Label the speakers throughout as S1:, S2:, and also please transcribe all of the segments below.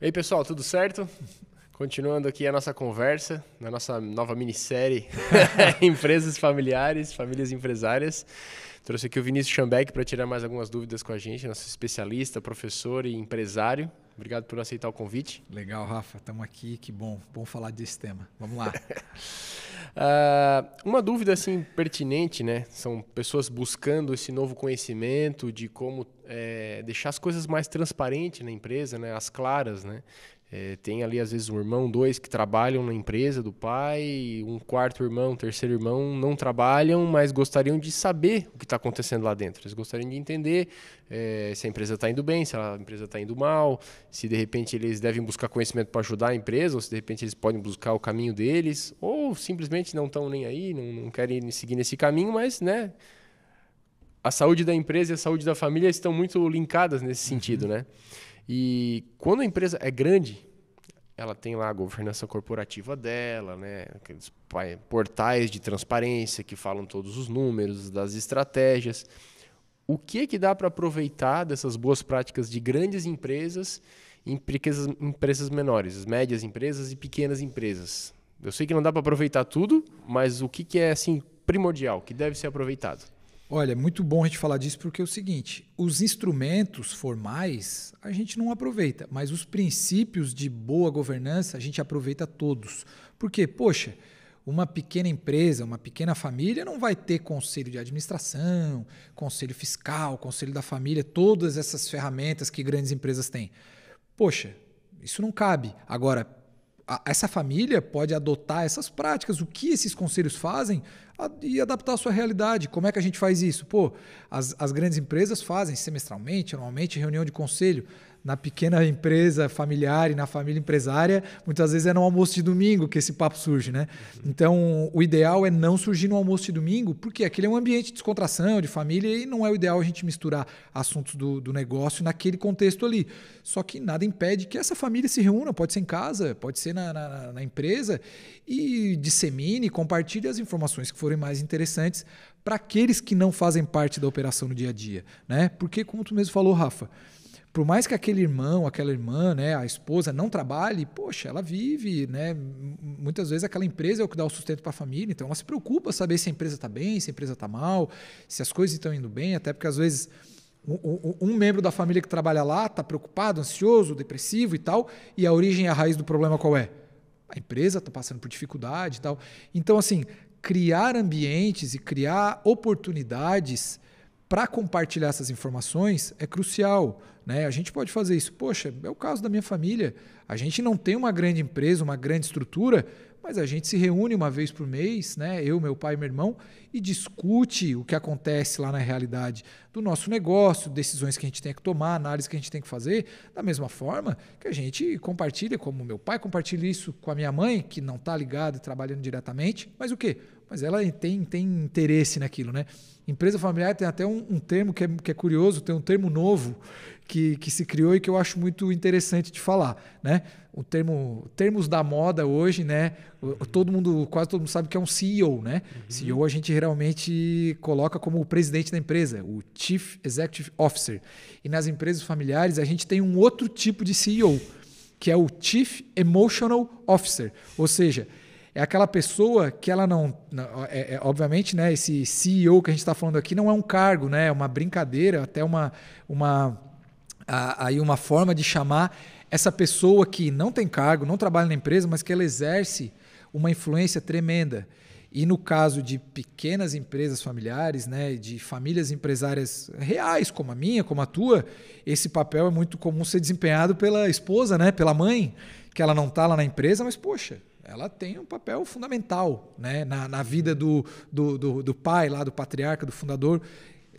S1: E aí, pessoal, tudo certo? Continuando aqui a nossa conversa, na nossa nova minissérie Empresas Familiares, Famílias Empresárias. Trouxe aqui o Vinícius Schambeck para tirar mais algumas dúvidas com a gente, nosso especialista, professor e empresário. Obrigado por aceitar o convite. Legal, Rafa, estamos aqui, que bom, bom falar desse tema. Vamos lá. Ah, uma dúvida assim pertinente, né? São pessoas buscando esse novo conhecimento de como é, deixar as coisas mais transparentes na empresa, né? As claras, né? É, tem ali, às vezes, um irmão, dois que trabalham na empresa do pai, um quarto irmão, um terceiro irmão não trabalham, mas gostariam de saber o que está acontecendo lá dentro. Eles gostariam de entender é, se a empresa está indo bem, se a empresa está indo mal, se de repente eles devem buscar conhecimento para ajudar a empresa, ou se de repente eles podem buscar o caminho deles, ou simplesmente não estão nem aí, não, não querem seguir nesse caminho, mas, né? A saúde da empresa e a saúde da família estão muito linkadas nesse uhum. sentido, uhum. né? E quando a empresa é grande, ela tem lá a governança corporativa dela, né? Aqueles portais de transparência que falam todos os números, das estratégias. O que que dá para aproveitar dessas boas práticas de grandes empresas, empresas, empresas menores, médias empresas e pequenas empresas? Eu sei que não dá para aproveitar tudo, mas o que, que é assim primordial, que deve ser aproveitado?
S2: Olha, é muito bom a gente falar disso porque é o seguinte: os instrumentos formais a gente não aproveita, mas os princípios de boa governança a gente aproveita todos. Porque, poxa, uma pequena empresa, uma pequena família não vai ter conselho de administração, conselho fiscal, conselho da família, todas essas ferramentas que grandes empresas têm. Poxa, isso não cabe. Agora, essa família pode adotar essas práticas. O que esses conselhos fazem? e adaptar à sua realidade. Como é que a gente faz isso? Pô, as, as grandes empresas fazem semestralmente, anualmente, reunião de conselho. Na pequena empresa familiar e na família empresária, muitas vezes é no almoço de domingo que esse papo surge, né? Uhum. Então, o ideal é não surgir no almoço de domingo, porque aquele é um ambiente de descontração, de família, e não é o ideal a gente misturar assuntos do, do negócio naquele contexto ali. Só que nada impede que essa família se reúna, pode ser em casa, pode ser na, na, na empresa, e dissemine, compartilhe as informações que for forem mais interessantes para aqueles que não fazem parte da operação no dia a dia, né? Porque como tu mesmo falou, Rafa, por mais que aquele irmão, aquela irmã, né, a esposa não trabalhe, poxa, ela vive, né? Muitas vezes aquela empresa é o que dá o sustento para a família, então ela se preocupa saber se a empresa está bem, se a empresa está mal, se as coisas estão indo bem, até porque às vezes um, membro da família que trabalha lá está preocupado, ansioso, depressivo e tal, e a origem e a raiz do problema qual é? A empresa está passando por dificuldade e tal. Então, assim, criar ambientes e criar oportunidades para compartilhar essas informações é crucial. Né? A gente pode fazer isso. Poxa, é o caso da minha família. A gente não tem uma grande empresa, uma grande estrutura, mas a gente se reúne uma vez por mês, né? Eu, meu pai e meu irmão, e discute o que acontece lá na realidade do nosso negócio, decisões que a gente tem que tomar, análise que a gente tem que fazer, da mesma forma que a gente compartilha, como meu pai compartilha isso com a minha mãe, que não está ligada e trabalhando diretamente, mas o quê? mas ela tem, tem interesse naquilo, né? Empresa familiar tem até um, um termo que é, que é, curioso, tem um termo novo que, que se criou e que eu acho muito interessante de falar, né? O termo termos da moda hoje, né? Todo mundo, quase todo mundo sabe que é um CEO, né? Uhum. CEO a gente geralmente coloca como o presidente da empresa, o Chief Executive Officer. E nas empresas familiares a gente tem um outro tipo de CEO, que é o Chief Emotional Officer, ou seja, é aquela pessoa que ela não. É, é, obviamente, né, esse CEO que a gente está falando aqui não é um cargo, né, é uma brincadeira, até uma, uma, a, aí uma forma de chamar essa pessoa que não tem cargo, não trabalha na empresa, mas que ela exerce uma influência tremenda. E no caso de pequenas empresas familiares, né, de famílias empresárias reais, como a minha, como a tua, esse papel é muito comum ser desempenhado pela esposa, né, pela mãe, que ela não está lá na empresa, mas poxa, ela tem um papel fundamental né, na, na vida do, do, do, do pai lá, do patriarca, do fundador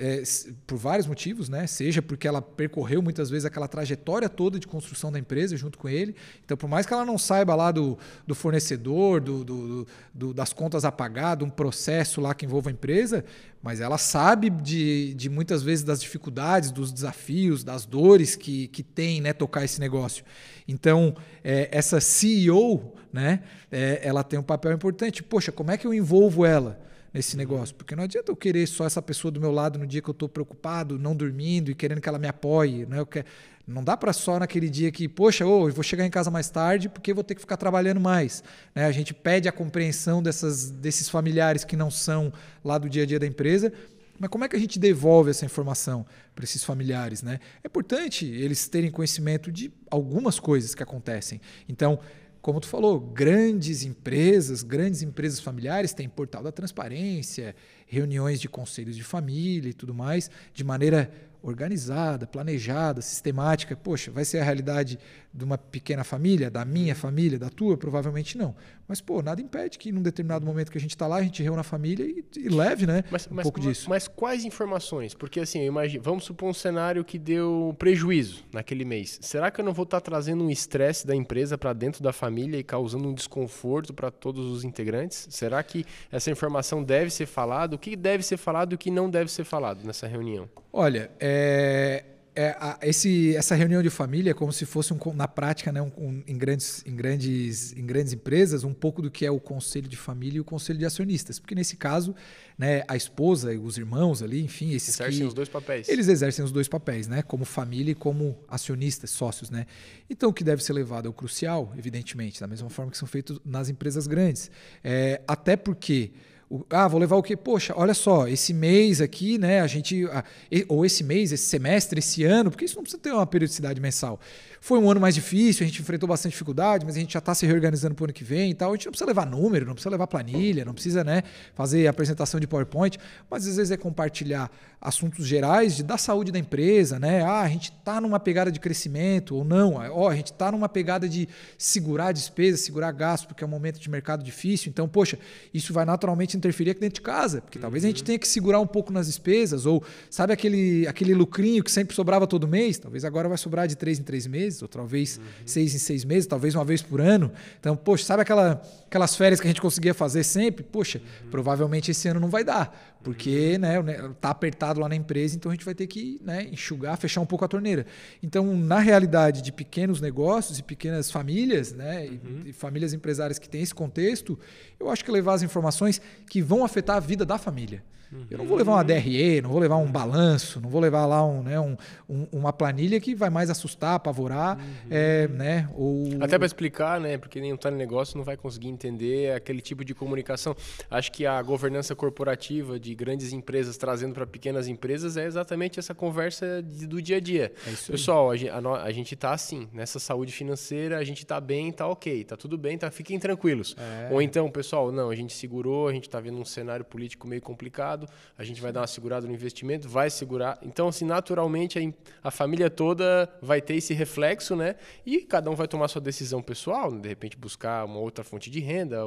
S2: é, por vários motivos, né? Seja porque ela percorreu muitas vezes aquela trajetória toda de construção da empresa junto com ele. Então, por mais que ela não saiba lá do, do fornecedor, do, do, do das contas a pagar, de um processo lá que envolva a empresa, mas ela sabe de, de muitas vezes das dificuldades, dos desafios, das dores que, que tem, né? Tocar esse negócio. Então, é, essa CEO, né? É, ela tem um papel importante. Poxa, como é que eu envolvo ela? nesse negócio. Porque não adianta eu querer só essa pessoa do meu lado no dia que eu estou preocupado, não dormindo e querendo que ela me apoie. Né? Quero... Não dá para só naquele dia que, poxa, oh, eu vou chegar em casa mais tarde porque vou ter que ficar trabalhando mais. Né? A gente pede a compreensão dessas, desses familiares que não são lá do dia a dia da empresa. Mas como é que a gente devolve essa informação para esses familiares? Né? É importante eles terem conhecimento de algumas coisas que acontecem. Então, como tu falou, grandes empresas, grandes empresas familiares têm portal da transparência, reuniões de conselhos de família e tudo mais, de maneira organizada, planejada, sistemática. Poxa, vai ser a realidade de uma pequena família, da minha família, da tua? Provavelmente não. Mas, pô, nada impede que num determinado momento que a gente está lá, a gente reúna a família e, e leve, né? Mas, um mas, pouco disso.
S1: Mas quais informações? Porque, assim, imagino, vamos supor um cenário que deu prejuízo naquele mês. Será que eu não vou estar tá trazendo um estresse da empresa para dentro da família e causando um desconforto para todos os integrantes? Será que essa informação deve ser falada? O que deve ser falado e o que não deve ser falado nessa reunião? Olha, é
S2: é, a, esse, essa reunião de família é como se fosse, um, na prática, né, um, um, em, grandes, em, grandes, em grandes empresas, um pouco do que é o conselho de família e o conselho de acionistas. Porque nesse caso, né, a esposa e os irmãos ali, enfim, esses Exercem que, os dois papéis. Eles exercem os dois papéis, né? Como família e como acionistas, sócios, né? Então, o que deve ser levado é o crucial, evidentemente, da mesma forma que são feitos nas empresas grandes. É, até porque... O, ah, vou levar o quê? Poxa, olha só, esse mês aqui, né? A gente. A, ou esse mês, esse semestre, esse ano, porque isso não precisa ter uma periodicidade mensal. Foi um ano mais difícil, a gente enfrentou bastante dificuldade, mas a gente já está se reorganizando para o ano que vem e tal. A gente não precisa levar número, não precisa levar planilha, não precisa né, fazer apresentação de PowerPoint, mas às vezes é compartilhar assuntos gerais de, da saúde da empresa, né? Ah, a gente está numa pegada de crescimento ou não, ah, ó, a gente está numa pegada de segurar despesas, segurar gastos, porque é um momento de mercado difícil. Então, poxa, isso vai naturalmente interferir aqui dentro de casa, porque uhum. talvez a gente uhum. tenha que segurar um pouco nas despesas, ou sabe aquele, aquele lucrinho que sempre sobrava todo mês? Talvez agora vai sobrar de três em três meses ou talvez uhum. seis em seis meses, talvez uma vez por ano. Então, poxa, sabe aquela, aquelas férias que a gente conseguia fazer sempre? Poxa, uhum. provavelmente esse ano não vai dar, porque uhum. né, tá apertado lá na empresa, então a gente vai ter que né, enxugar, fechar um pouco a torneira. Então, na realidade de pequenos negócios e pequenas famílias, né, e, uhum. e famílias empresárias que têm esse contexto, eu acho que levar as informações que vão afetar a vida da família. Uhum. Eu não vou levar uma DRE, não vou levar um balanço, não vou levar lá um, né, um, um uma planilha que vai mais assustar, apavorar, uhum. é, né? Ou... Até para
S1: explicar, né? Porque nem está no negócio não vai conseguir entender aquele tipo de comunicação. Acho que a governança corporativa de grandes empresas trazendo para pequenas empresas é exatamente essa conversa de, do dia a dia. É Pessoal, a, a gente está assim, nessa saúde financeira, a gente está bem, está ok, está tudo bem, tá, fiquem tranquilos. É. Ou então, pessoal, não, a gente segurou, a gente está vendo um cenário político meio complicado, mercado, a gente vai dar uma segurada no investimento, vai segurar. Então, assim, naturalmente a, família toda vai ter esse reflexo, né? E cada um vai tomar sua decisão pessoal, né? de repente buscar uma outra fonte de renda,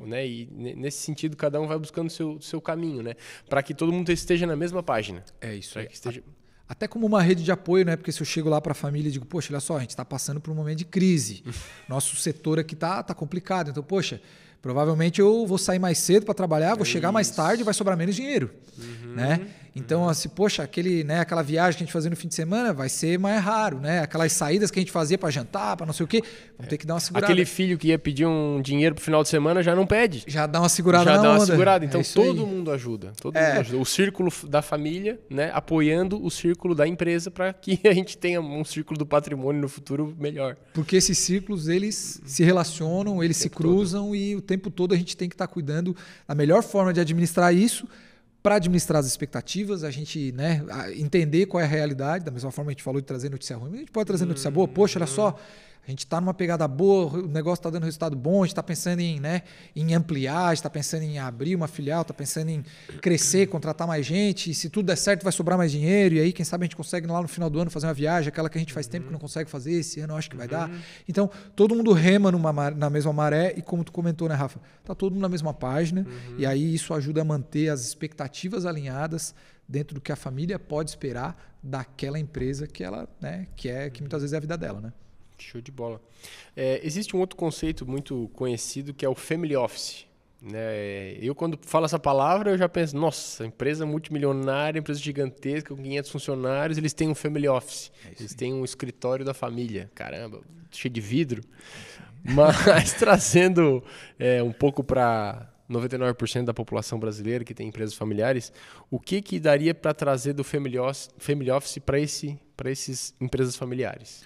S1: né? E nesse sentido, cada um vai buscando o seu, seu caminho, né? Para que todo mundo esteja na mesma página. É isso aí. Esteja...
S2: Até como uma rede de apoio, né? Porque se eu chego lá para a família e digo, poxa, olha só, a gente está passando por um momento de crise. Nosso setor aqui tá, tá complicado. Então, poxa, Provavelmente eu vou sair mais cedo para trabalhar, vou é chegar isso. mais tarde e vai sobrar menos dinheiro. Né? Uhum. Né? Então, uhum. assim, poxa, aquele, né, aquela viagem que a gente fazia no fim de semana vai ser mais raro, né? Aquelas saídas que a gente fazia para jantar, para não
S1: sei o quê, vamos é. ter que dar uma segurada. Aquele filho que ia pedir um dinheiro pro final de semana já não pede. Já dá uma segurada Já dá uma segurada. Então, é todo aí. mundo ajuda. Todo é. mundo ajuda. O círculo da família, né, apoiando o círculo da empresa para que a gente tenha um círculo do patrimônio no futuro melhor. Porque
S2: esses círculos, eles uhum. se relacionam, eles se cruzam todo. e o tempo todo a gente tem que estar tá cuidando da melhor forma de administrar isso para administrar as expectativas, a gente né, entender qual é a realidade. Da mesma forma que a gente falou de trazer notícia ruim, a gente pode trazer notícia boa. Poxa, olha só, a gente está numa pegada boa, o negócio está dando resultado bom, a gente está pensando em, né, em ampliar, está pensando em abrir uma filial, está pensando em crescer, contratar mais gente, e se tudo der certo vai sobrar mais dinheiro, e aí quem sabe a gente consegue lá no final do ano fazer uma viagem, aquela que a gente faz uhum. tempo que uhum. não consegue fazer, esse ano eu acho que uhum. vai dar. Uhum. Então, todo mundo rema numa, na mesma maré, e como tu comentou, né, Rafa? Está todo mundo na mesma página, uhum. e aí isso ajuda a manter as expectativas alinhadas dentro do que a família pode esperar daquela empresa que ela, né, que é que muitas vezes é a vida dela, né? Show de bola.
S1: É, existe um outro conceito muito conhecido que é o family office. Né? Eu, quando falo essa palavra, eu já penso, nossa, empresa multimilionária, empresa gigantesca, com 500 funcionários, eles têm um family office. É eles têm um escritório da família. Caramba, cheio de vidro. É Mas trazendo é, um pouco para 99% da população brasileira que tem empresas familiares, o que, que daria para trazer do family office, family office para esse, esses empresas familiares?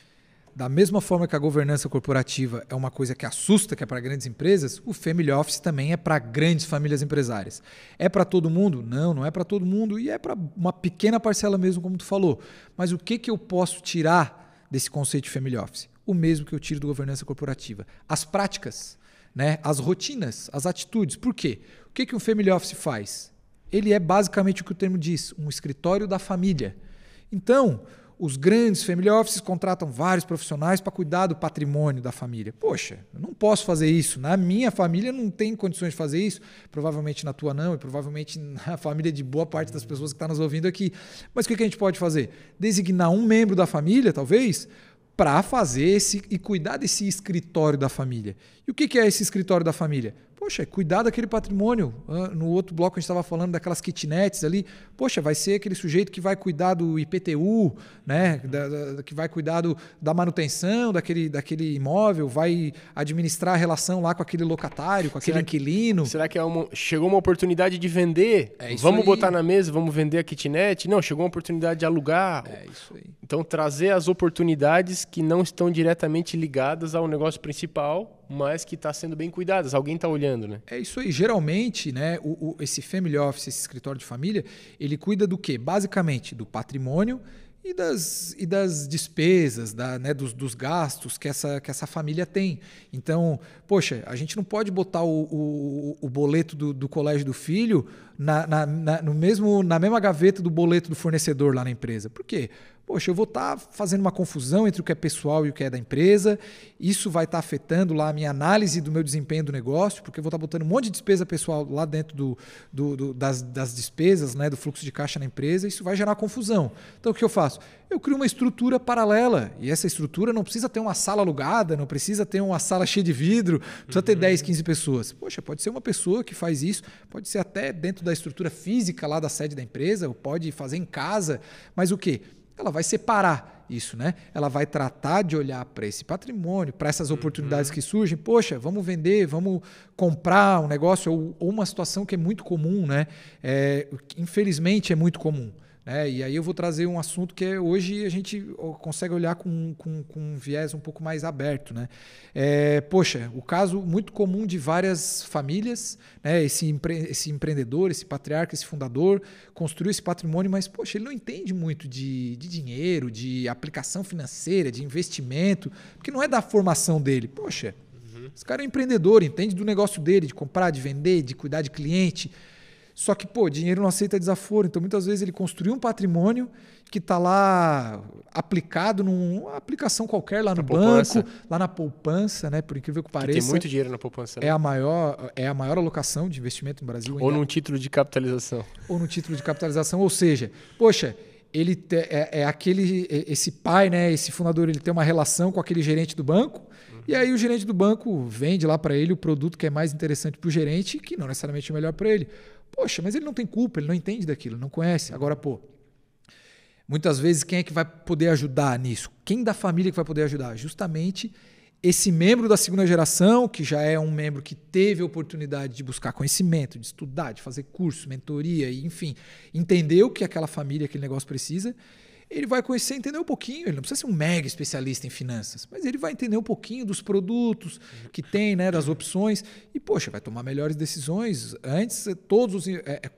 S2: Da mesma forma que a governança corporativa é uma coisa que assusta, que é para grandes empresas, o family office também é para grandes famílias empresárias. É para todo mundo? Não, não é para todo mundo e é para uma pequena parcela mesmo, como tu falou. Mas o que, que eu posso tirar desse conceito de family office? O mesmo que eu tiro da governança corporativa. As práticas, né? as rotinas, as atitudes. Por quê? O que, que um family office faz? Ele é basicamente o que o termo diz, um escritório da família. Então, os grandes family offices contratam vários profissionais para cuidar do patrimônio da família. Poxa, eu não posso fazer isso. Na né? minha família não tem condições de fazer isso. Provavelmente na tua não, e provavelmente na família de boa parte das pessoas que está nos ouvindo aqui. Mas o que a gente pode fazer? Designar um membro da família, talvez, para fazer esse e cuidar desse escritório da família. E o que é esse escritório da família? Poxa, cuidar daquele patrimônio. Ah, no outro bloco a gente estava falando daquelas kitnets ali. Poxa, vai ser aquele sujeito que vai cuidar do IPTU, né? Da, da, que vai cuidar do, da manutenção daquele, daquele
S1: imóvel, vai administrar a relação lá com aquele locatário, com aquele será, inquilino. Será que é uma, chegou uma oportunidade de vender? É vamos aí. botar na mesa, vamos vender a kitnet? Não, chegou uma oportunidade de alugar. É isso aí. Então trazer as oportunidades que não estão diretamente ligadas ao negócio principal mas que está sendo bem cuidadas. Alguém está olhando, né? É isso aí. Geralmente,
S2: né, o, o, esse family office, esse escritório de família, ele cuida do quê? Basicamente, do patrimônio e das, e das despesas, da, né, dos, dos gastos que essa, que essa família tem. Então, poxa, a gente não pode botar o, o, o boleto do, do colégio do filho na, na, na, no mesmo, na mesma gaveta do boleto do fornecedor lá na empresa. Por quê? poxa, eu vou estar tá fazendo uma confusão entre o que é pessoal e o que é da empresa, isso vai estar tá afetando lá a minha análise do meu desempenho do negócio, porque eu vou estar tá botando um monte de despesa pessoal lá dentro do, do, do, das, das despesas, né, do fluxo de caixa na empresa, isso vai gerar confusão. Então o que eu faço? Eu crio uma estrutura paralela, e essa estrutura não precisa ter uma sala alugada, não precisa ter uma sala cheia de vidro, precisa uhum. ter 10, 15 pessoas. Poxa, pode ser uma pessoa que faz isso, pode ser até dentro da estrutura física lá da sede da empresa, ou pode fazer em casa, mas o que? ela vai separar isso, né? Ela vai tratar de olhar para esse patrimônio, para essas uhum. oportunidades que surgem. Poxa, vamos vender, vamos comprar um negócio ou, ou uma situação que é muito comum, né? É, infelizmente é muito comum. É, e aí eu vou trazer um assunto que é, hoje a gente consegue olhar com, com, com, um viés um pouco mais aberto. Né? É, poxa, o caso muito comum de várias famílias, né? esse, empre, esse empreendedor, esse patriarca, esse fundador, construiu esse patrimônio, mas poxa, ele não entende muito de, de dinheiro, de aplicação financeira, de investimento, porque não é da formação dele. Poxa, uhum. esse cara é um empreendedor, entende do negócio dele, de comprar, de vender, de cuidar de cliente. Só que, pô, dinheiro não aceita desaforo. Então, muitas vezes ele construiu um patrimônio que está lá aplicado numa aplicação qualquer lá na no poupança. banco, lá na poupança, né? Por incrível que pareça. Que tem muito dinheiro na poupança. Né? É a maior é a maior alocação de investimento no Brasil. Ou ainda. num título de capitalização. Ou num título de capitalização. Ou seja, poxa, ele te, é, é, aquele é, esse pai, né? Esse fundador ele tem uma relação com aquele gerente do banco. Uhum. E aí o gerente do banco vende lá para ele o produto que é mais interessante para o gerente, que não necessariamente é melhor para ele. Poxa, mas ele não tem culpa, ele não entende daquilo, não conhece. Agora, pô, muitas vezes quem é que vai poder ajudar nisso? Quem da família que vai poder ajudar? Justamente esse membro da segunda geração, que já é um membro que teve a oportunidade de buscar conhecimento, de estudar, de fazer curso, mentoria, enfim, entendeu que aquela família, aquele negócio precisa ele vai conhecer, entender um pouquinho, ele não precisa ser um mega especialista em finanças, mas ele vai entender um pouquinho dos produtos que tem, né, das opções, e, poxa, vai tomar melhores decisões. Antes, todos os. É, é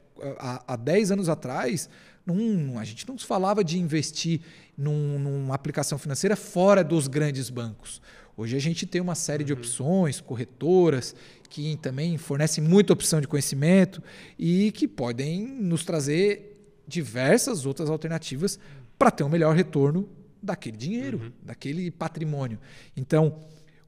S2: há 10 anos atrás, num, a gente não falava de investir num, numa aplicação financeira fora dos grandes bancos. Hoje a gente tem uma série uhum. de opções, corretoras, que também fornecem muita opção de conhecimento e que podem nos trazer diversas outras alternativas para ter um melhor retorno daquele dinheiro, uhum. daquele patrimônio. Então,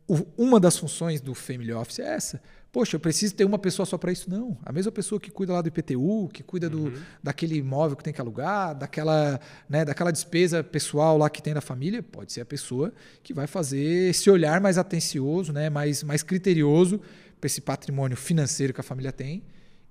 S2: o, uma das funções do Family Office é essa. Poxa, eu preciso ter uma pessoa só para isso? Não. A mesma pessoa que cuida lá do IPTU, que cuida do, uhum. daquele imóvel que tem que alugar, daquela, né, daquela despesa pessoal lá que tem da família, pode ser a pessoa que vai fazer esse olhar mais atencioso, né, mais, mais criterioso para esse patrimônio financeiro que a família tem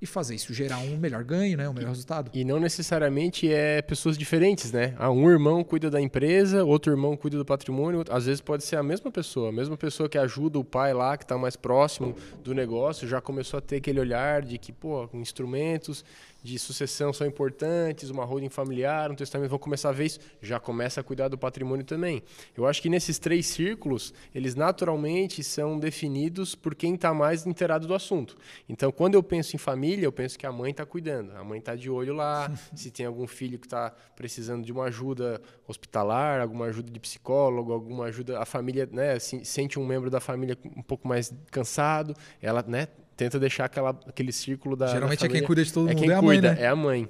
S1: e fazer isso gerar um melhor ganho, né? um melhor resultado. E não necessariamente é pessoas diferentes, né? Ah, um irmão cuida da empresa, outro irmão cuida do patrimônio. Às vezes pode ser a mesma pessoa, a mesma pessoa que ajuda o pai lá, que está mais próximo do negócio, já começou a ter aquele olhar de que, pô, instrumentos, de sucessão são importantes, uma holding familiar, um testamento, vão começar a ver isso, já começa a cuidar do patrimônio também. Eu acho que nesses três círculos, eles naturalmente são definidos por quem está mais inteirado do assunto. Então, quando eu penso em família, eu penso que a mãe está cuidando, a mãe está de olho lá, se tem algum filho que está precisando de uma ajuda hospitalar, alguma ajuda de psicólogo, alguma ajuda, a família né, sente um membro da família um pouco mais cansado, ela né, tenta deixar aquela, aquele círculo da. Geralmente da é quem cuida de todo é mundo, é a cuida, mãe. Né? É a mãe.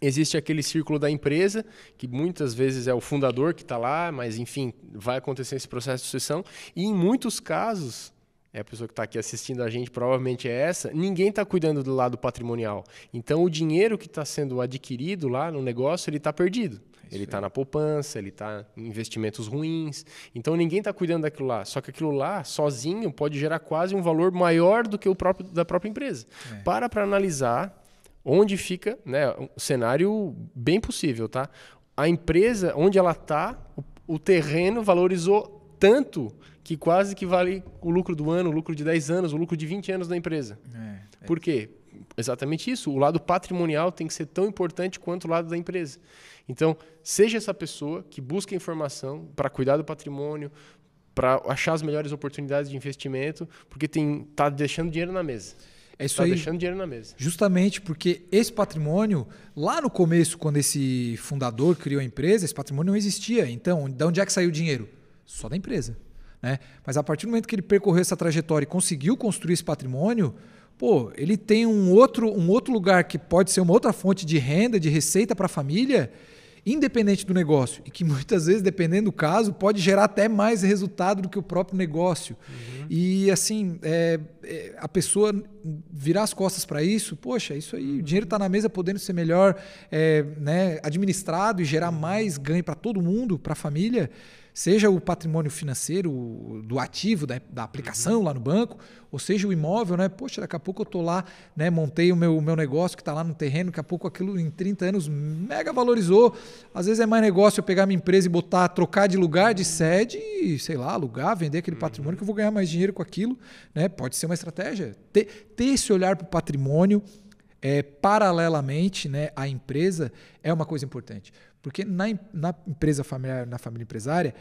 S1: Existe aquele círculo da empresa, que muitas vezes é o fundador que está lá, mas enfim, vai acontecer esse processo de sucessão. E em muitos casos, é a pessoa que está aqui assistindo a gente, provavelmente é essa, ninguém está cuidando do lado patrimonial. Então, o dinheiro que está sendo adquirido lá no negócio, ele está perdido. Isso ele está na poupança, ele está em investimentos ruins. Então, ninguém está cuidando daquilo lá. Só que aquilo lá, sozinho, pode gerar quase um valor maior do que o próprio da própria empresa. É. Para para analisar onde fica, né, um cenário bem possível, tá? A empresa, onde ela está, o, o terreno valorizou tanto que quase que vale o lucro do ano, o lucro de 10 anos, o lucro de 20 anos da empresa. É, é. Por quê? Exatamente isso. O lado patrimonial tem que ser tão importante quanto o lado da empresa. Então, seja essa pessoa que busca informação para cuidar do patrimônio, para achar as melhores oportunidades de investimento, porque tem tá deixando dinheiro na mesa. É isso tá aí. deixando dinheiro na mesa.
S2: Justamente porque esse patrimônio, lá no começo, quando esse fundador criou a empresa, esse patrimônio não existia. Então, de onde é que saiu o dinheiro? Só da empresa. Né? Mas a partir do momento que ele percorreu essa trajetória e conseguiu construir esse patrimônio, pô, ele tem um outro, um outro lugar que pode ser uma outra fonte de renda, de receita para a família, independente do negócio. E que muitas vezes, dependendo do caso, pode gerar até mais resultado do que o próprio negócio. Uhum. E assim, é, é, a pessoa virar as costas para isso, poxa, isso aí, uhum. o dinheiro está na mesa podendo ser melhor é, né, administrado e gerar uhum. mais ganho para todo mundo, para a família seja o patrimônio financeiro do ativo, da, da aplicação uhum. lá no banco, ou seja o imóvel, né? Poxa, daqui a pouco eu tô lá, né? Montei o meu, meu negócio que está lá no terreno, daqui a pouco aquilo em 30 anos mega valorizou. Às vezes é mais negócio eu pegar minha empresa e botar, trocar de lugar, de sede, e, sei lá, alugar, vender aquele uhum. patrimônio que eu vou ganhar mais dinheiro com aquilo, né? Pode ser uma estratégia. Ter, ter esse olhar para o patrimônio é, paralelamente né, à empresa é uma coisa importante. Porque na, na empresa familiar, na família empresária,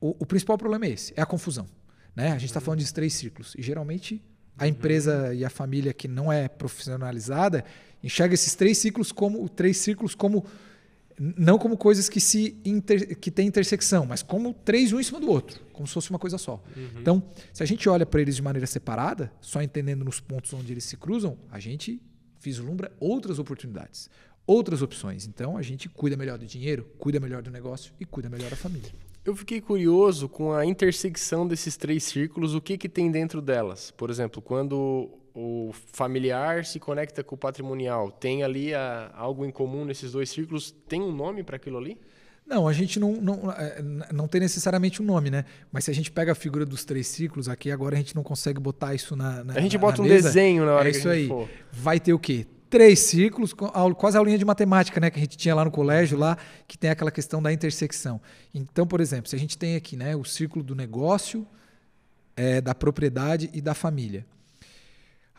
S2: o, o, principal problema é esse, é a confusão. Né? A gente está falando de três círculos. E geralmente a empresa e a família que não é profissionalizada enxerga esses três ciclos como três círculos como não como coisas que se inter, que têm intersecção, mas como três um em cima do outro, como se fosse uma coisa só. Uhum. Então, se a gente olha para eles de maneira separada, só entendendo nos pontos onde eles se cruzam, a gente vislumbra outras oportunidades outras opções. Então a gente cuida melhor do dinheiro, cuida melhor do negócio e cuida melhor da família.
S1: Eu fiquei curioso com a intersecção desses três círculos, o que, que tem dentro delas. Por exemplo, quando o familiar se conecta com o patrimonial, tem ali a, ah, algo em comum nesses dois círculos? Tem um nome para aquilo ali?
S2: Não, a gente não, não, é, não tem necessariamente um nome, né? Mas se a gente pega a figura dos três círculos aqui, agora a gente não consegue botar isso na. na a gente na, bota na um mesa. desenho na hora é que isso aí. For. Vai ter o quê? três círculos quase a aulinha de matemática né, que a gente tinha lá no colégio, lá, que tem aquela questão da intersecção. Então, por exemplo, se a gente tem aqui né, o círculo do negócio, é, da propriedade e da família,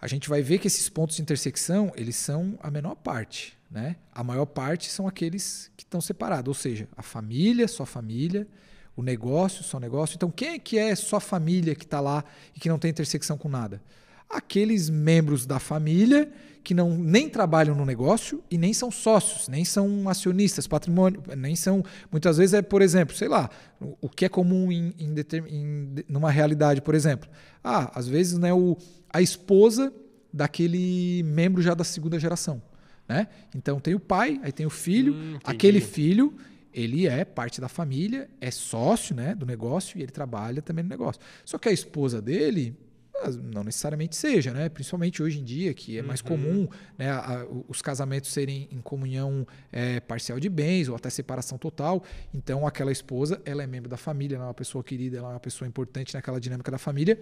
S2: a gente vai ver que esses pontos de intersecção eles são a menor parte. Né? A maior parte são aqueles que estão separados, ou seja, a família, só família, o negócio, só negócio. Então, quem é que é só família que está lá e que não tem intersecção com nada? aqueles membros da família que não, nem trabalham no negócio e nem são sócios, nem são acionistas, patrimônio, nem são. Muitas vezes é, por exemplo, sei lá, o que é comum em, em, em numa realidade, por exemplo. Ah, às vezes né, o, a esposa daquele membro já da segunda geração. Né? Então tem o pai, aí tem o filho, hum, aquele filho ele é parte da família, é sócio né, do negócio e ele trabalha também no negócio. Só que a esposa dele não necessariamente seja, né? Principalmente hoje em dia, que é mais uhum. comum né, a, a, os casamentos serem em comunhão é, parcial de bens ou até separação total. Então, aquela esposa, ela é membro da família, ela é uma pessoa querida, ela é uma pessoa importante naquela dinâmica da família,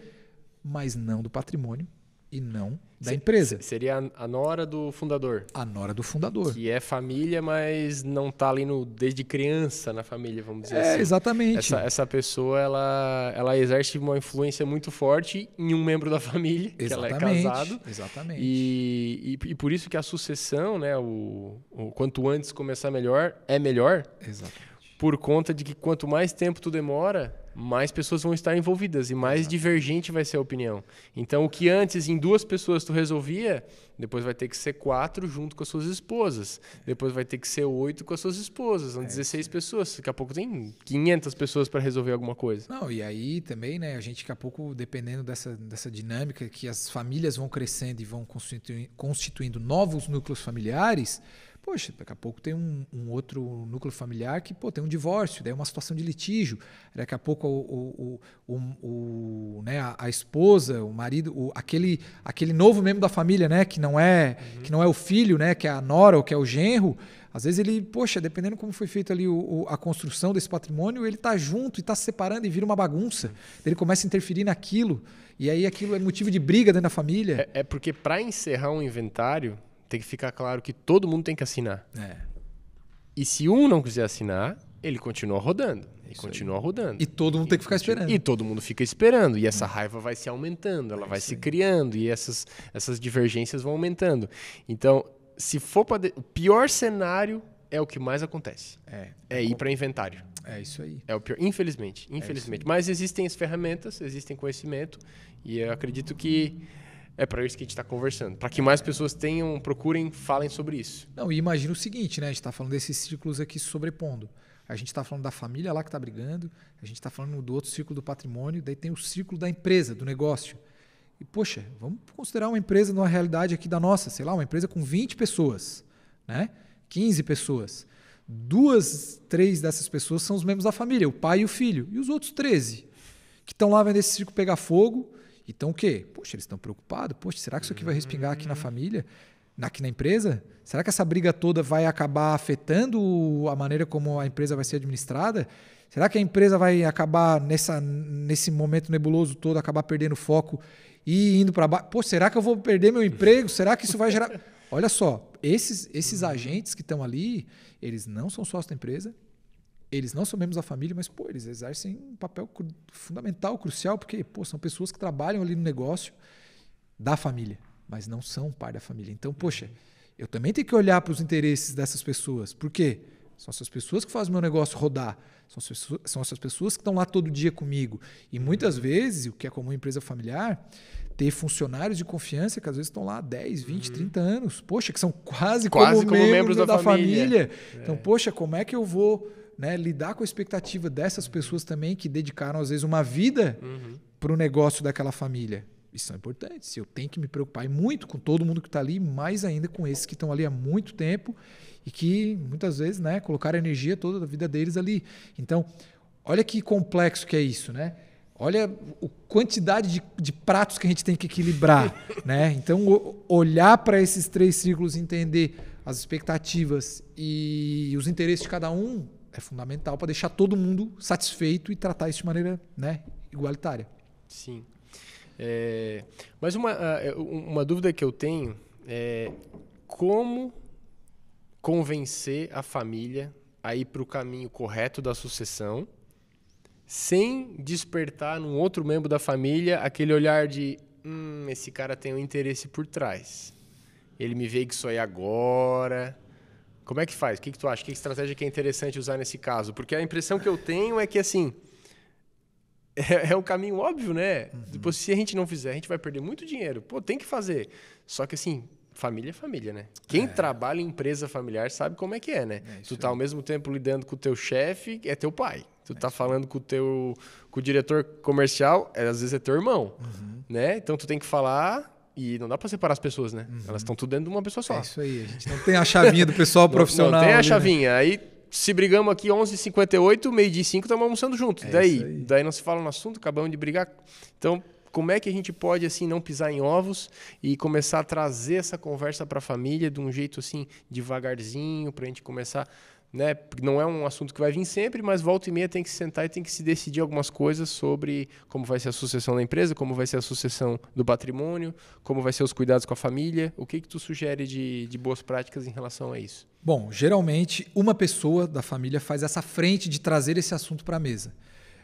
S2: mas não do patrimônio e não
S1: da empresa. Seria a nora do fundador. A nora do fundador. Que é família, mas não está ali no, desde criança na família, vamos dizer é, assim. Exatamente. Essa, essa pessoa ela, ela exerce uma influência muito forte em um membro da família, exatamente, que ela é casado. Exatamente. E, e, e, por isso que a sucessão, né, o, o quanto antes começar melhor, é melhor. Exatamente. Por conta de que quanto mais tempo tu demora, mais pessoas vão estar envolvidas e mais divergente vai ser a opinião. Então, o que antes em duas pessoas tu resolvia, depois vai ter que ser quatro junto com as suas esposas. Depois vai ter que ser oito com as suas esposas. São é, 16 sim. pessoas. Daqui a pouco tem 500 pessoas para resolver alguma coisa. Não, e aí também, né? A gente,
S2: daqui a pouco, dependendo dessa, dessa dinâmica que as famílias vão crescendo e vão constituindo, constituindo novos núcleos familiares Poxa, daqui a pouco tem um, um, outro núcleo familiar que pô, tem um divórcio, daí é uma situação de litígio. Daqui a pouco o, o, o, o né, a, a, esposa, o marido, aquele, aquele novo membro da família, né, que não é uhum. que não é o filho, né, que é a nora ou que é o genro, às vezes ele, poxa, dependendo como foi feita ali o, a construção desse patrimônio, ele está junto e está se separando e vira uma bagunça. Ele começa a interferir naquilo e aí aquilo é motivo de briga dentro da família.
S1: É, é porque para encerrar um inventário tem que ficar claro que todo mundo tem que assinar. É. E se um não quiser assinar, ele continua rodando. E continua aí. rodando. E todo mundo e tem que ficar esperando. E todo mundo fica esperando. E essa raiva vai se aumentando, ela é vai se aí. criando, e essas, essas divergências vão aumentando. Então, se for para. De... O pior cenário é o que mais acontece. É. É, é ir para inventário. É isso aí. É o pior, infelizmente. É infelizmente. É Mas existem as ferramentas, existem conhecimento, e eu acredito que. É para isso que a gente está conversando, para que mais pessoas tenham, procurem, falem sobre isso.
S2: Não, e imagina o seguinte, né? A gente está falando desses círculos aqui sobrepondo. A gente está falando da família lá que está brigando, a gente está falando do outro círculo do patrimônio, daí tem o círculo da empresa, do negócio. E, poxa, vamos considerar uma empresa numa realidade aqui da nossa, sei lá, uma empresa com 20 pessoas, né? 15 pessoas. Duas, três dessas pessoas são os membros da família, o pai e o filho, e os outros 13, que estão lá vendo esse circo pegar fogo, então o quê? Poxa, eles estão preocupados. Poxa, será que isso aqui vai respingar aqui na uhum. família? Aqui na empresa? Será que essa briga toda vai acabar afetando a maneira como a empresa vai ser administrada? Será que a empresa vai acabar nessa, nesse momento nebuloso todo, acabar perdendo foco e indo para baixo? Pô, será que eu vou perder meu emprego? Será que isso vai gerar. Olha só, esses, esses uhum. agentes que estão ali, eles não são sócios da empresa, eles não são membros da família, mas pô, eles exercem um papel cru, fundamental, crucial, porque pô, são pessoas que trabalham ali no negócio da família, mas não são par da família. Então, poxa, eu também tenho que olhar para os interesses dessas pessoas. Por quê? São essas pessoas que fazem o meu negócio rodar. São, essas são essas pessoas que estão lá todo dia comigo. E muitas vezes, o que é comum em empresa familiar, ter funcionários de confiança que às vezes estão lá há 10, 20, uhum. 30 anos. Poxa, que são quase, quase como, como membros, membros da, da família. família. É. Então, poxa, como é que eu vou né, lidar com a expectativa dessas pessoas também que dedicaram, às vezes, uma vida uhum. para o negócio daquela família. Isso é importante Eu tenho que me preocupar muito com todo mundo que está ali, mais ainda com esses que estão ali há muito tempo e que muitas vezes né, colocaram a energia toda da vida deles ali. Então, olha que complexo que é isso, né? Olha a quantidade de, de pratos que a gente tem que equilibrar, né? Então, olhar para esses três círculos, entender as expectativas e os interesses de cada um é fundamental para deixar todo mundo satisfeito e tratar isso de maneira né, igualitária.
S1: Sim. É, mas uma, é, uma dúvida que eu tenho é como convencer a família a ir para o caminho correto da sucessão sem despertar num outro membro da família aquele olhar de hum, esse cara tem um interesse por trás. Ele me veio que só é agora como é que faz? O que, que tu acha? Que estratégia que é interessante usar nesse caso? Porque a impressão que eu tenho é que, assim, é, é, um caminho óbvio, né? Uhum. Depois, tipo, se a gente não fizer, a gente vai perder muito dinheiro. Pô, tem que fazer. Só que, assim, família é família, né? Quem é. trabalha em empresa familiar sabe como é que é, né? É tu tá ao mesmo tempo lidando com o teu chefe, é teu pai. Tu é tá falando com o teu com o diretor comercial, é, às vezes é teu irmão, uhum. né? Então tu tem que falar e não dá para separar as pessoas, né? Uhum. Elas estão tudo dentro de uma pessoa só. É isso aí, a gente não tem a chavinha do pessoal profissional. Não, não tem a né? chavinha. Né? Aí se brigamos aqui 11h58, meio-dia e 5, estamos almoçando juntos. É daí, daí não se fala no assunto, acabamos de brigar. Então, como é que a gente pode assim não pisar em ovos e começar a trazer essa conversa para a família de um jeito assim devagarzinho para a gente começar né? Não é um assunto que vai vir sempre, mas volta e meia tem que se sentar e tem que se decidir algumas coisas sobre como vai ser a sucessão da empresa, como vai ser a sucessão do patrimônio, como vai ser os cuidados com a família. O que que tu sugere de, de boas práticas em relação a isso?
S2: Bom, geralmente uma pessoa da família faz essa frente de trazer esse assunto para a mesa.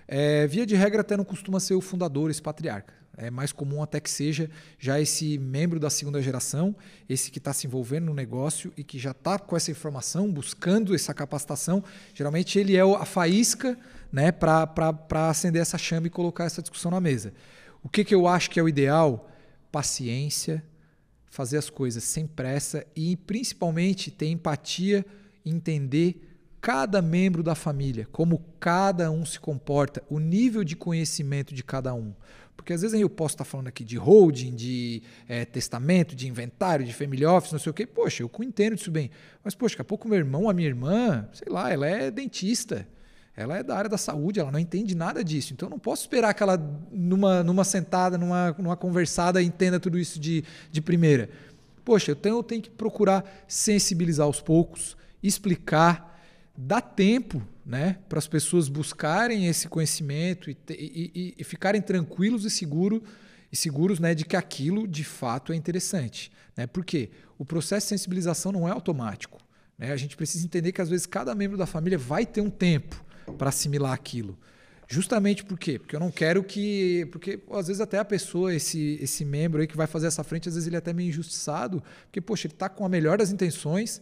S2: É, via de regra, até não costuma ser o fundador, esse patriarca. É mais comum até que seja já esse membro da segunda geração, esse que está se envolvendo no negócio e que já está com essa informação, buscando essa capacitação. Geralmente ele é a faísca né, para acender essa chama e colocar essa discussão na mesa. O que, que eu acho que é o ideal? Paciência, fazer as coisas sem pressa e principalmente ter empatia, entender cada membro da família, como cada um se comporta, o nível de conhecimento de cada um. Porque às vezes eu posso estar falando aqui de holding, de é, testamento, de inventário, de family office, não sei o quê. Poxa, eu entendo disso bem. Mas, poxa, daqui a pouco meu irmão, a minha irmã, sei lá, ela é dentista. Ela é da área da saúde, ela não entende nada disso. Então eu não posso esperar que ela, numa, numa sentada, numa, numa conversada, entenda tudo isso de, de primeira. Poxa, então eu tenho que procurar sensibilizar aos poucos, explicar dá tempo né, para as pessoas buscarem esse conhecimento e, te, e, e, ficarem tranquilos e, seguro, e seguros né, de que aquilo de fato é interessante. Né? Porque o processo de sensibilização não é automático. Né? A gente precisa entender que às vezes cada membro da família vai ter um tempo para assimilar aquilo. Justamente por quê? Porque eu não quero que. Porque às vezes até a pessoa, esse, esse membro aí que vai fazer essa frente, às vezes ele é até meio injustiçado, porque, poxa, ele está com a melhor das intenções,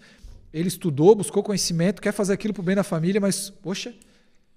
S2: ele estudou, buscou conhecimento, quer fazer aquilo pro bem da família, mas, poxa,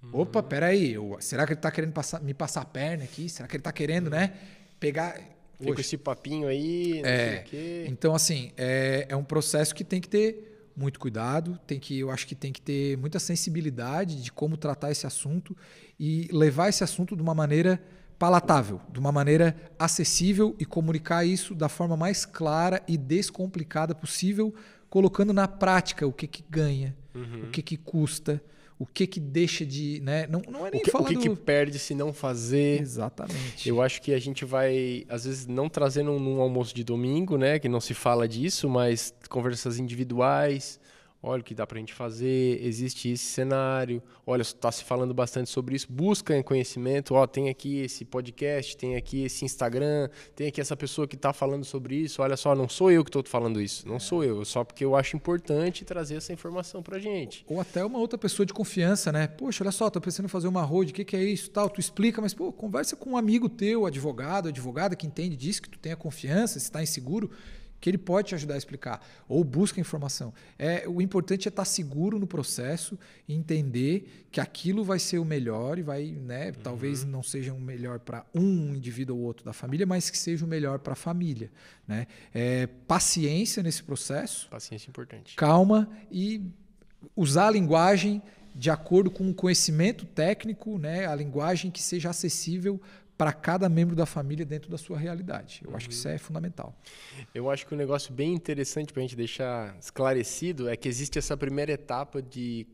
S2: uhum. opa, peraí, eu, será que ele tá querendo passar, me passar a perna aqui? Será que ele tá querendo, né? Pegar.
S1: Com esse papinho aí, é,
S2: Então, assim, é, é um processo que tem que ter muito cuidado, tem que, eu acho que tem que ter muita sensibilidade de como tratar esse assunto e levar esse assunto de uma maneira palatável, de uma maneira acessível e comunicar isso da forma mais clara e descomplicada possível colocando na prática o que, que ganha, uhum. o que, que custa, o que, que deixa de. Né? Não, não é nem o que, o que, que
S1: perde se não fazer. Exatamente. Eu acho que a gente vai, às vezes, não trazendo num almoço de domingo, né? Que não se fala disso, mas conversas individuais olha o que dá para a gente fazer, existe esse cenário, olha, está se falando bastante sobre isso, busca conhecimento, ó, tem aqui esse podcast, tem aqui esse Instagram, tem aqui essa pessoa que está falando sobre isso, olha só, não sou eu que estou falando isso, não é. sou eu, só porque eu acho importante trazer essa informação para a gente. Ou até uma outra pessoa de
S2: confiança, né? Poxa, olha só, estou pensando em fazer uma road, o que, que, é isso tal, tu explica, mas pô, conversa com um amigo teu, advogado, advogada que entende disso, que tu tenha confiança, se está inseguro, que ele pode te ajudar a explicar, ou busca informação. É, o importante é estar seguro no processo, entender que aquilo vai ser o melhor e vai, né, uhum. talvez não seja o um melhor para um indivíduo ou outro da família, mas que seja o melhor para a família. Né? É, paciência nesse processo.
S1: Paciência é importante.
S2: Calma e usar a linguagem de acordo com o conhecimento técnico, né, a linguagem que seja acessível para cada membro da família dentro da sua realidade. Eu uhum. acho que isso é fundamental.
S1: Eu acho que um negócio bem interessante para a gente deixar esclarecido é que existe essa primeira etapa de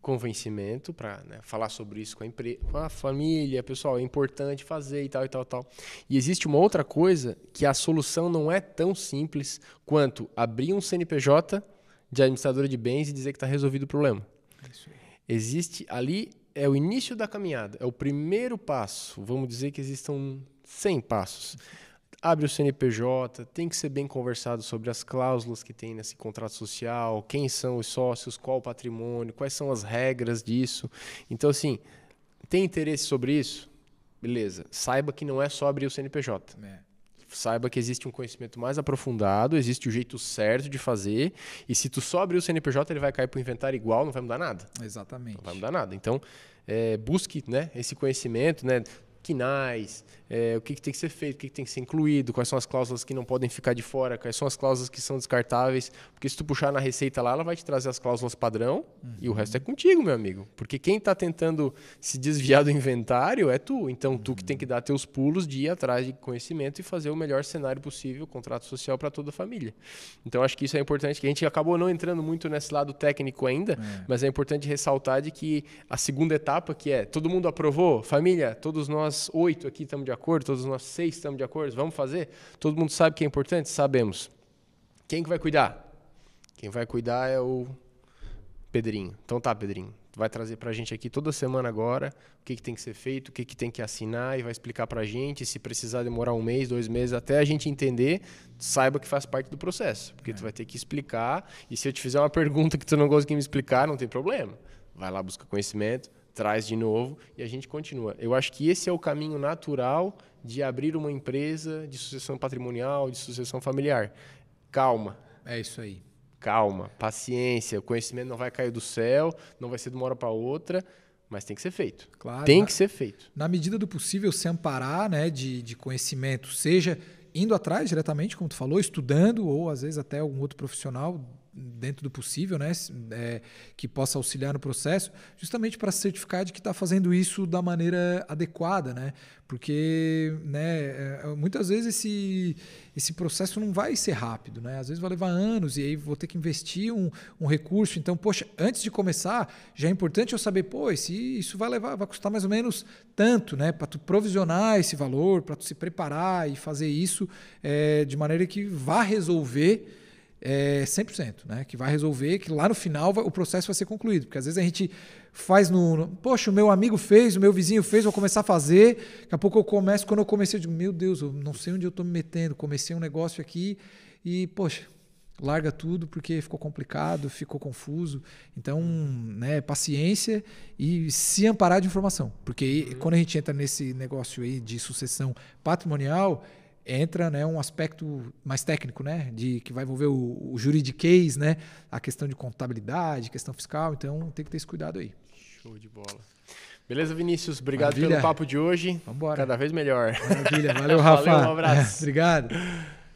S1: convencimento para né, falar sobre isso com a, empresa, com a família, pessoal, é importante fazer e tal e tal e tal. E existe uma outra coisa que a solução não é tão simples quanto abrir um CNPJ de administradora de bens e dizer que está resolvido o problema. Existe ali é o início da caminhada, é o primeiro passo. Vamos dizer que existam 100 passos. Abre o CNPJ, tem que ser bem conversado sobre as cláusulas que tem nesse contrato social, quem são os sócios, qual o patrimônio, quais são as regras disso. Então, assim, tem interesse sobre isso? Beleza. Saiba que não é só abrir o CNPJ. É saiba que existe um conhecimento mais aprofundado, existe o jeito certo de fazer, e se tu só abrir o CNPJ, ele vai cair para o inventário igual, não vai mudar nada. Exatamente. Não vai mudar nada. Então, é, busque né, esse conhecimento, né? quinais, é, o que, que, tem que ser feito, o que, que, tem que ser incluído, quais são as cláusulas que não podem ficar de fora, quais são as cláusulas que são descartáveis, porque se tu puxar na receita lá, ela vai te trazer as cláusulas padrão uhum. e o uhum. resto é contigo, meu amigo. Porque quem está tentando se desviar do inventário é tu. Então, uhum. tu que tem que uhum. dar teus pulos de ir atrás de conhecimento e fazer o melhor cenário possível, contrato social para toda a família. Então, acho que isso é importante, que a gente acabou não entrando muito nesse lado técnico ainda, é. mas é importante ressaltar de que a segunda etapa, que é todo mundo aprovou, família, todos nós nós oito aqui estamos de acordo, todos nós seis estamos de acordo, vamos fazer? Todo mundo sabe que é importante? Sabemos. Quem que vai cuidar? Quem vai cuidar é o Pedrinho. Então tá, Pedrinho, vai trazer para a gente aqui toda semana agora o que, que tem que ser feito, o que, que tem que assinar e vai explicar para a gente. Se precisar demorar um mês, dois meses, até a gente entender, saiba que faz parte do processo, porque é. tu vai ter que explicar. E se eu te fizer uma pergunta que tu não conseguir me explicar, não tem problema. Vai lá, busca conhecimento, traz de novo e a gente continua. Eu acho que esse é o caminho natural de abrir uma empresa de sucessão patrimonial, de sucessão familiar. Calma. É isso aí. Calma, paciência. O conhecimento não vai cair do céu, não vai ser de uma hora para outra, mas tem que ser feito. Claro. Tem na, que ser feito.
S2: Na medida do possível, se amparar né, de, de conhecimento, seja indo atrás diretamente, como tu falou, estudando, ou às vezes até algum outro profissional dentro do possível, né, é, que possa auxiliar no processo, justamente para certificar de que está fazendo isso da maneira adequada, né? Porque, né, é, é, muitas vezes esse, esse processo não vai ser rápido, né? Às vezes vai levar anos e aí vou ter que investir um, um recurso. Então, poxa, antes de começar, já é importante eu saber, pô, se isso vai levar, vai custar mais ou menos tanto, né? Para tu provisionar esse valor, para tu se preparar e fazer isso é, de maneira que vá resolver é, 100%, né? que vai resolver, que lá no final vai, o processo vai ser concluído. Porque às vezes a gente faz no, no, Poxa, o meu amigo fez, o meu vizinho fez, vou começar a fazer. Daqui a pouco eu começo. Quando eu comecei, eu digo: Meu Deus, eu não sei onde eu estou me metendo. Comecei um negócio aqui e, poxa, larga tudo porque ficou complicado, ficou confuso. Então, né, paciência e se amparar de informação. Porque uhum. quando a gente entra nesse negócio aí de sucessão patrimonial, entra né, um aspecto mais técnico, né, de que vai envolver o, o juridiquês, né, a questão de contabilidade, questão fiscal, então tem que ter esse cuidado aí.
S1: Show de bola. Beleza, Vinícius? Obrigado Maravilha. pelo papo de hoje. Vamos embora. Cada vez melhor. Maravilha. Valeu, Rafa. Valeu, um abraço. Obrigado.